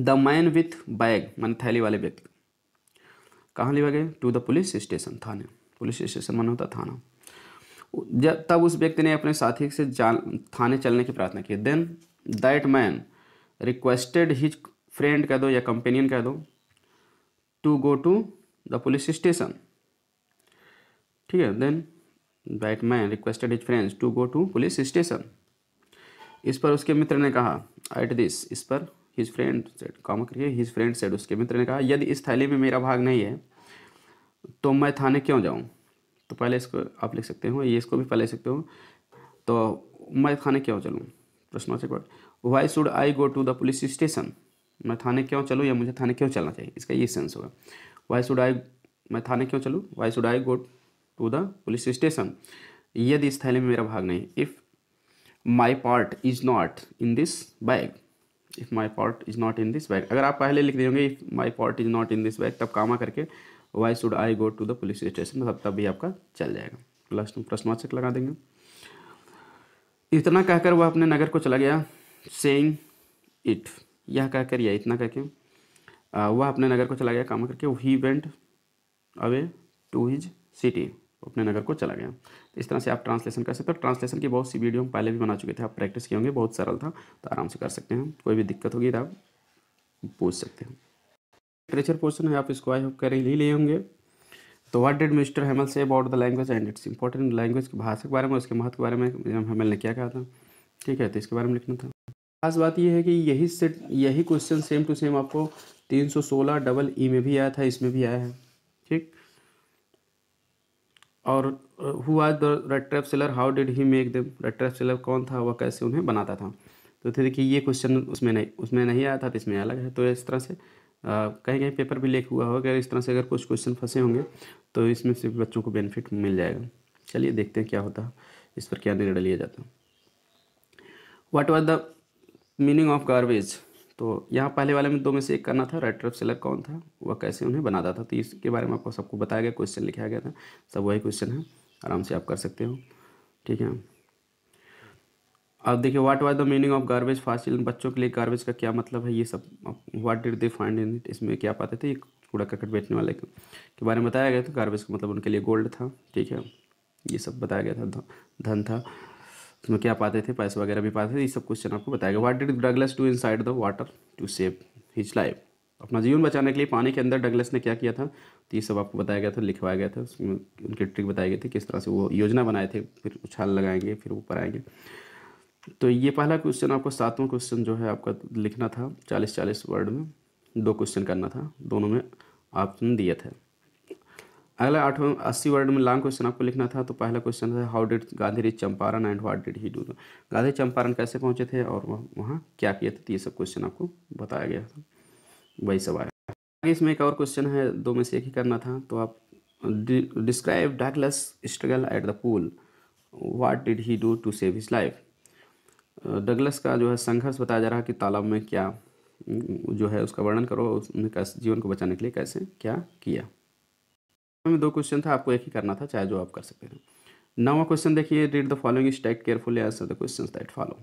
the man with bag माने थैली वाले व्यक्ति कहाँ लिवा गए टू द पुलिस स्टेशन थाने पुलिस स्टेशन माना होता थाना जब तब उस व्यक्ति ने अपने साथी से जान थाने चलने की प्रार्थना की then that man requested his friend कह दो या कंपेनियन कह दो to go to the police station ठीक है then that man requested his friends to go to police station इस पर उसके मित्र ने कहा एट दिस इस पर हिज फ्रेंड सेट काम करिए हिज फ्रेंड सेट उसके मित्र ने कहा यदि इस थैली में मेरा भाग नहीं है तो मैं थाने क्यों जाऊँ तो पहले इसको आप लिख सकते हो ये इसको भी पहले लिख सकते हो तो मैं थाने क्यों चलूँ प्रश्न word why should I go to the police station मैं थाने क्यों चलूँ या मुझे थाने क्यों चलना चाहिए इसका ये सेंस होगा वाई शुड आई मैं थाने क्यों चलूँ why should I go to the police station यदि इस थैले में मेरा भाग नहीं if my part is not in this bag if my part is not in this bag अगर आप पहले लिख देंगे if my part is not in this bag तब कामा करके why should I go to the police station तब तब भी आपका चल जाएगा प्लस प्रश्नवाचक लगा देंगे इतना कहकर वह अपने नगर को चला गया सेंग इट यह कहकर या इतना कह के वह अपने नगर को चला गया काम करके he went away to his city अपने नगर को चला गया तो इस तरह से आप ट्रांसलेशन कर सकते हो ट्रांसलेशन की बहुत सी वीडियो हम पहले भी बना चुके थे आप प्रैक्टिस किए होंगे बहुत सरल था तो आराम से कर सकते हैं कोई भी दिक्कत होगी तो आप पूछ सकते हैं लिटरेचर पोर्सन है आप इसको आई होप कर ही लिए होंगे तो what did mister Hamel say about the language and its important language की भाषा के बारे में उसके महत्व के बारे में हेमल ने क्या कहा था ठीक है तो इसके बारे में लिखना था खास बात यह है कि यही सेट यही क्वेश्चन सेम टू सेम आपको तीन सौ सोलह डबल ई e में भी आया था इसमें भी आया है ठीक और who was the rattrap seller how did he make the rattrap seller कौन था वह कैसे उन्हें बनाता था तो थे देखिए ये क्वेश्चन उसमें नहीं उसमें नहीं आया था तो इसमें अलग है तो इस तरह से uh, कहीं कहीं पेपर भी लेख हुआ होगा इस तरह से अगर कुछ क्वेश्चन फंसे होंगे तो इसमें से बच्चों को बेनिफिट मिल जाएगा चलिए देखते हैं क्या होता है इस पर क्या निर्णय लिया जाता है what was the meaning of garbage तो यहाँ पहले वाले में दो में से एक करना था राइटर ऑफ सेलर कौन था वह कैसे उन्हें बनाता था तो इसके बारे में आपको सबको बताया गया क्वेश्चन लिखाया गया था सब वही क्वेश्चन है आराम से आप कर सकते हो ठीक है अब देखिए what was the meaning of garbage fast children बच्चों के लिए गार्बेज का क्या मतलब है ये सब what did they find in it इसमें क्या पाते थे कूड़ा करकट बेचने वाले के बारे में बताया गया था गार्बेज का मतलब उनके लिए गोल्ड था ठीक है ये सब बताया गया था धन था उसमें क्या पाते थे पैसे वगैरह भी पाते थे ये सब क्वेश्चन आपको बताएगा what did Douglas to inside the water to save his life अपना जीवन बचाने के लिए पानी के अंदर डगलस ने क्या किया था तो ये सब आपको बताया गया था लिखवाया गया था उसमें उनकी ट्रिक बताए गई थी किस तरह से वो योजना बनाए थे फिर उछाल लगाएंगे फिर ऊपर आएंगे तो ये पहला क्वेश्चन आपको सातवां क्वेश्चन जो है आपका लिखना था चालीस चालीस वर्ड में दो क्वेश्चन करना था दोनों में ऑप्शन दिए थे अगला आठवें अस्सी वर्ड में लॉन्ग क्वेश्चन आपको लिखना था तो पहला क्वेश्चन था how did Gandhi reach Champaran and what did he do Gandhi Champaran कैसे पहुंचे थे और वह वहाँ क्या किए थे ये सब क्वेश्चन आपको बताया गया था वही सब आया इसमें एक और क्वेश्चन है दो में से एक ही करना था तो आप describe Douglas struggle at the pool what did he do to save his life Douglas का जो है संघर्ष बताया जा रहा है कि तालाब में क्या जो है उसका वर्णन करो उसने जीवन को बचाने के लिए कैसे क्या किया में दो क्वेश्चन था आपको एक ही करना था चाहे जो आप कर सकते थे नवा क्वेश्चन देखिए read the following stake careful answer the question that follow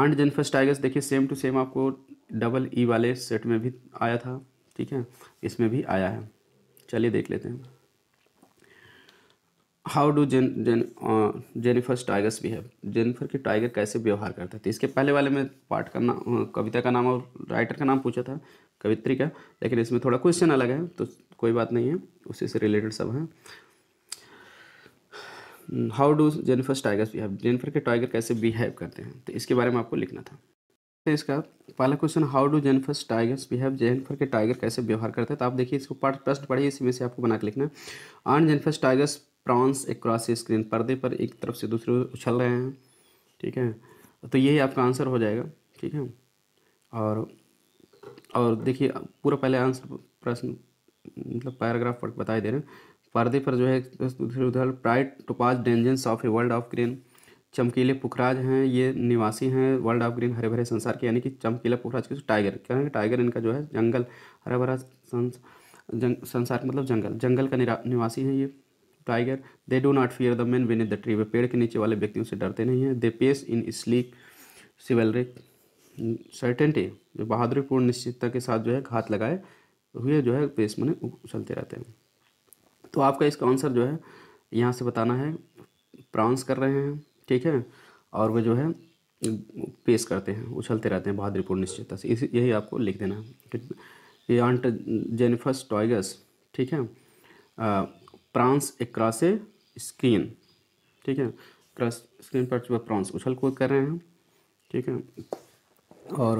aunt Jennifer's tigers देखिए सेम टू सेम आपको डबल ई e वाले सेट में भी आया था ठीक है इसमें भी आया है चलिए देख लेते हैं how do Jen Jen Jennifer's tigers behave Jennifer के टाइगर कैसे व्यवहार करते थे इसके पहले वाले में पाठ का नाम uh, कविता का नाम और राइटर का नाम पूछा था कवित्री का लेकिन इसमें थोड़ा क्वेश्चन अलग है तो कोई बात नहीं है उसी से रिलेटेड सब हैं how do Jennifer's tigers behave Jennifer के टाइगर कैसे बिहेव करते हैं तो इसके बारे में आपको लिखना था तो इसका पहला question how do Jennifer's tigers behave Jennifer के टाइगर कैसे व्यवहार करते हैं तो आप देखिए इसको पार्ट प्रश्न पढ़िए इसी में से आपको बना के लिखना है aunt Jennifer's tigers prance across screen पर्दे पर एक तरफ से दूसरे उछल रहे हैं ठीक है तो यही आपका आंसर हो जाएगा ठीक है और और देखिए पूरा पहले आंसर प्रश्न मतलब पैराग्राफ पर बताए दे रहे हैं पर्दे पर जो है उधर उधर bright topaz denizens of a world of green चमकीले पुखराज हैं ये निवासी हैं वर्ल्ड ऑफ ग्रीन हरे भरे संसार के यानी कि चमकीला पुखराज के टाइगर क्या है टाइगर इनका जो है जंगल हरा भरा संसार मतलब जंगल जंगल का निवासी हैं ये tiger they do not fear the man when the tree वे पेड़ के नीचे वाले व्यक्तियों से डरते नहीं हैं they pace in sleek chivalric certainty जो बहादुरीपूर्ण निश्चितता के साथ जो है घात लगाए हुए जो है पेश मने उछलते रहते हैं तो आपका इसका आंसर जो है यहाँ से बताना है प्राउंस कर रहे हैं ठीक है और वे जो है पेस करते हैं उछलते रहते हैं बहादुरपूर्ण निश्चितता से इसी यही आपको लिख देना है ये आंट जेनिफस टॉयगस ठीक है प्रांस एक्रॉस ए स्क्रीन ठीक है क्रॉस स्क्रीन पर जो प्रांस उछल कूद कर रहे हैं ठीक है और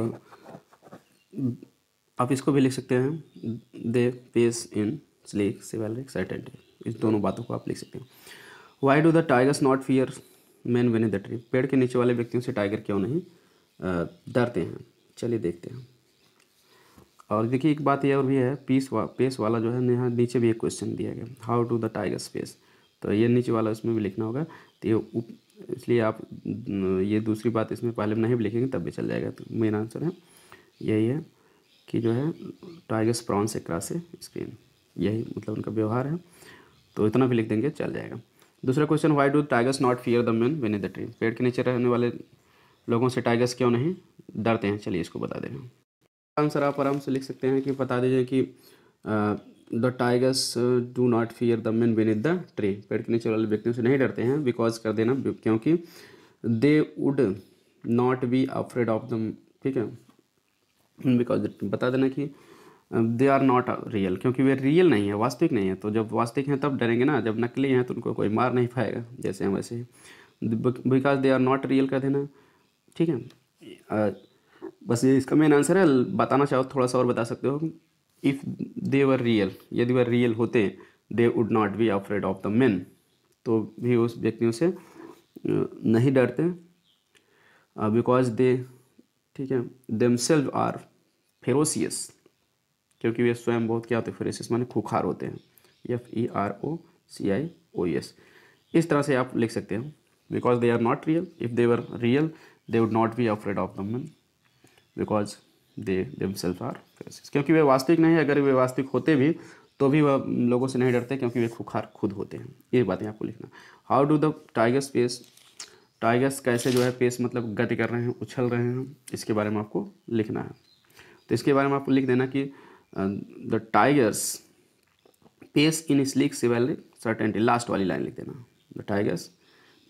आप इसको भी लिख सकते हैं they pace in sleek civil excited इस दोनों बातों को आप लिख सकते हैं why do the tigers not fear man when the tree पेड़ के नीचे वाले व्यक्तियों से टाइगर क्यों नहीं डरते हैं चलिए देखते हैं और देखिए एक बात ये और भी है पीस वा पेस वाला जो है यहाँ नीचे भी एक क्वेश्चन दिया गया how to the tigers pace तो ये नीचे वाला इसमें भी लिखना होगा तो ये इसलिए आप ये दूसरी बात इसमें पहले नहीं भी लिखेंगे तब भी चल जाएगा तो मेन आंसर है यही है कि जो है टाइगर्स प्रॉन्स से स्क्रीन यही मतलब उनका व्यवहार है तो इतना भी लिख देंगे चल जाएगा दूसरा question why do tigers not fear the man in the tree पेड़ के नीचे रहने वाले लोगों से टाइगर्स क्यों नहीं डरते हैं चलिए इसको बता देना आंसर आप आराम से लिख सकते हैं कि बता दीजिए कि the tigers do not fear the man in the tree पेड़ के नीचे वाले व्यक्तियों से नहीं डरते हैं बिकॉज कर देना क्योंकि they would not be afraid of the ठीक है बिकॉज बता देना कि दे आर नॉट रियल क्योंकि वे रियल नहीं है वास्तविक नहीं है तो जब वास्तविक हैं तब डरेंगे ना जब नकली हैं तो उनको कोई मार नहीं पाएगा जैसे हम वैसे because they are not real कर देना ठीक है बस ये इसका मेन आंसर है बताना चाहो थोड़ा सा और बता सकते हो इफ़ दे वर रियल यदि वह रियल होते they would not be afraid of the man तो भी उस व्यक्तियों से नहीं डरते बिकॉज दे ठीक है देमसेल्व आर फेरोसियस क्योंकि वे स्वयं बहुत क्या होते हैं फेरोसियस माने खुखार होते हैं F E R O C I O U S तरह से आप लिख सकते हैं because they are not real if they were real they would not be afraid of the man because they themselves are ferocious क्योंकि वे वास्तविक नहीं अगर वे वास्तविक होते भी तो भी वह लोगों से नहीं डरते क्योंकि वे खुखार खुद होते हैं ये बातें आपको लिखना how do the tiger space tigers कैसे जो है पेस मतलब गति कर रहे हैं उछल रहे हैं इसके बारे में आपको लिखना है तो इसके बारे में आपको लिख देना कि the tigers pace in sleek civil certainty last वाली लाइन लिख देना द टाइगर्स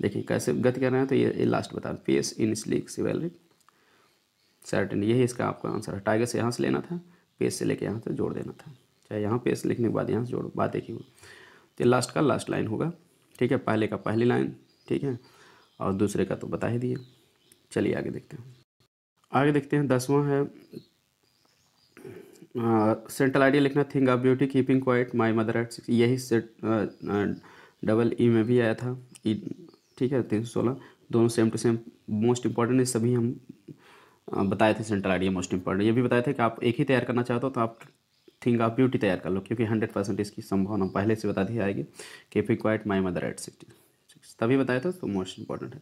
देखिए कैसे गति कर रहे हैं तो ये, ये लास्ट बता pace in sleek civil certain यही इसका आपका आंसर है टाइगर्स यहाँ से लेना था पेस से लेके यहाँ से जोड़ देना था चाहे यहाँ पेस लिखने के बाद यहाँ से जोड़ बात देखिए तो लास्ट का लास्ट लाइन होगा ठीक है पहले का पहली लाइन ठीक है और दूसरे का तो बता ही दिए चलिए आगे देखते हैं आगे देखते हैं दसवां है सेंट्रल आइडिया लिखना thing of beauty keeping quiet my mother at six यही से डबल ई e में भी आया था ई e, ठीक है तीन सौ सोलह दोनों same to same most important सभी हम बताए थे सेंट्रल आइडिया मोस्ट इंपॉर्टेंट ये भी बताए थे कि आप एक ही तैयार करना चाहते हो तो, तो आप थिंग ऑफ ब्यूटी तैयार कर लो क्योंकि हंड्रेड परसेंट इसकी संभावना पहले से बता दी जाएगी keeping quiet my mother at sixty six तभी बताया था तो मोस्ट इम्पॉर्टेंट है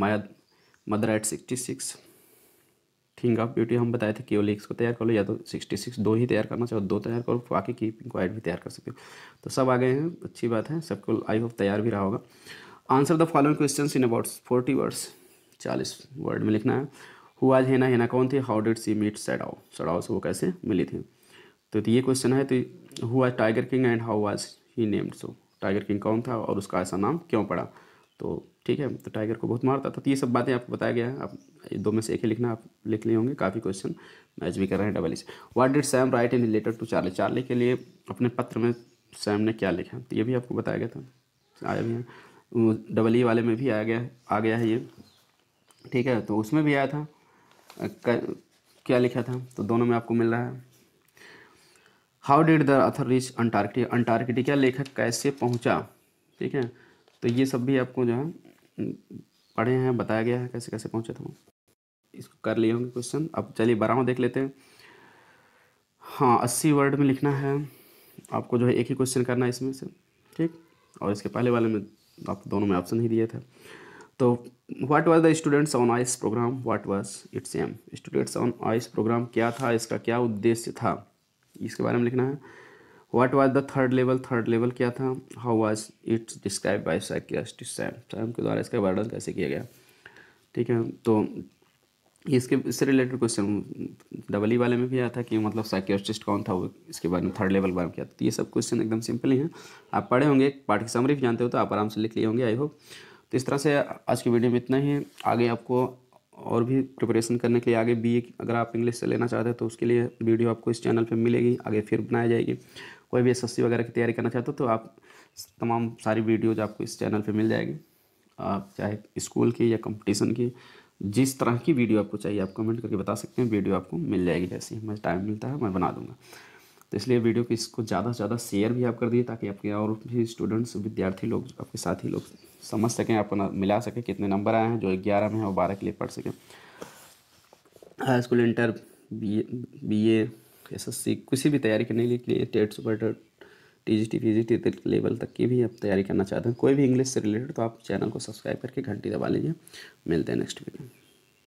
my mother at sixty six thing of beauty हम बताए थे केवल एक को तैयार कर लो या तो सिक्सटी सिक्स दो ही तैयार करना चाहो दो तैयार करो बाकी की इंक्वायर भी तैयार कर सकते हो तो सब आ गए हैं अच्छी बात है सबको आई होप तैयार भी रहा होगा answer the following question in about forty words चालीस वर्ड में लिखना है हु आज हैना हैना कौन थी how did she meet Sadao Sadao से वो कैसे मिली थी तो, ये क्वेश्चन है तो हु आज tiger king and how was he named so tiger king कौन था और उसका ऐसा नाम क्यों पड़ा तो ठीक है तो टाइगर को बहुत मारता था तो ये सब बातें आपको बताया गया है आप दो में से एक ही लिखना आप लिख लिए होंगे काफ़ी क्वेश्चन मैच भी कर रहे हैं डबल इस what did Sam write in letter to Charlie Charlie के लिए अपने पत्र में सैम ने क्या लिखा तो ये भी आपको बताया गया था आया भी है डबल ई e वाले में भी आया गया आ गया है ये ठीक है तो उसमें भी आया था क्या लिखा था तो दोनों में आपको मिल रहा है how did the author reach Antarctica Antarctica लेखक कैसे पहुंचा ठीक है तो ये सब भी आपको जो है पढ़े हैं बताया गया है कैसे कैसे पहुंचे थे वो इसको कर लिए होंगे क्वेश्चन अब चलिए बारह देख लेते हैं हाँ अस्सी वर्ड में लिखना है आपको जो है एक ही क्वेश्चन करना है इसमें से ठीक और इसके पहले वाले में आप दोनों में ऑप्शन ही दिए थे तो what was the students on ice programme what was its aim students on ice programme क्या था इसका क्या उद्देश्य था इसके बारे में लिखना है what was the third level third level क्या था how was its describe by साइकियास्टिक सैम सैम के द्वारा इसका वर्णन कैसे किया गया ठीक है तो इसके इससे रिलेटेड क्वेश्चन डबल ई वाले में भी आया था कि मतलब साइकियोस्टिस्ट कौन था वो इसके बारे में थर्ड लेवल बारे में क्या था तो ये सब क्वेश्चन एकदम सिंपल ही हैं आप पढ़े होंगे पार्ट की समरी भी जानते हो तो आप आराम से लिख लिए होंगे आई होप तो इस तरह से आज की वीडियो में इतना ही आगे आपको और भी प्रिपरेशन करने के लिए आगे बी अगर आप इंग्लिश से लेना चाहते हैं तो उसके लिए वीडियो आपको इस चैनल पर मिलेगी आगे फिर बनाई जाएगी कोई भी एस वगैरह की तैयारी करना चाहते हो तो आप तमाम सारी वीडियोज आपको इस चैनल पर मिल जाएगी आप चाहे स्कूल की या कंपटीशन की जिस तरह की वीडियो आपको चाहिए आप कमेंट करके बता सकते हैं वीडियो आपको मिल जाएगी जैसे ही टाइम मिलता है मैं बना दूंगा तो इसलिए वीडियो को इसको ज़्यादा से ज़्यादा शेयर भी आप कर दिए ताकि आपके और भी स्टूडेंट्स विद्यार्थी लोग आपके साथ ही लोग समझ सकें अपना मिला सकें कितने नंबर आए हैं जो ग्यारह में है वो बारह के लिए पढ़ सकें high school inter B A S S C किसी भी तैयारी करने के लिए TET super TET T G T G T level तक की भी आप तैयारी करना चाहते हैं कोई भी इंग्लिश से रिलेटेड तो आप चैनल को सब्सक्राइब करके घंटी दबा लीजिए मिलते हैं नेक्स्ट वीडियो